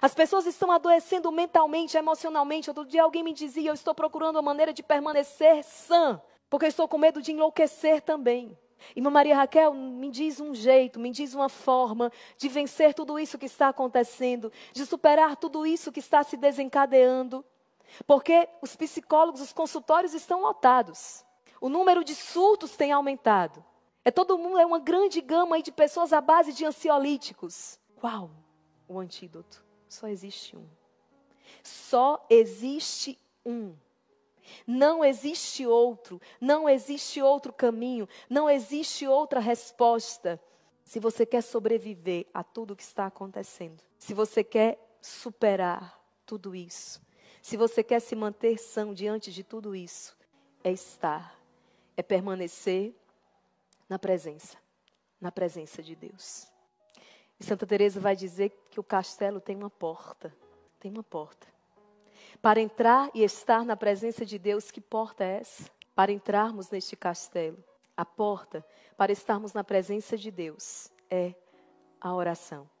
As pessoas estão adoecendo mentalmente, emocionalmente. Outro dia alguém me dizia: Eu estou procurando uma maneira de permanecer sã, porque estou com medo de enlouquecer também. Irmã Maria Raquel, me diz um jeito, me diz uma forma de vencer tudo isso que está acontecendo, de superar tudo isso que está se desencadeando. Porque os psicólogos, os consultórios estão lotados. O número de surtos tem aumentado. É todo mundo, é uma grande gama de pessoas à base de ansiolíticos. Qual o antídoto? Só existe um. Só existe um. Não existe outro, não existe outro caminho, não existe outra resposta. Se você quer sobreviver a tudo o que está acontecendo, se você quer superar tudo isso, se você quer se manter são diante de tudo isso, é estar, é permanecer na presença, na presença de Deus. E Santa Teresa vai dizer que o castelo tem uma porta, tem uma porta. Para entrar e estar na presença de Deus, que porta é essa? Para entrarmos neste castelo, a porta para estarmos na presença de Deus é a oração.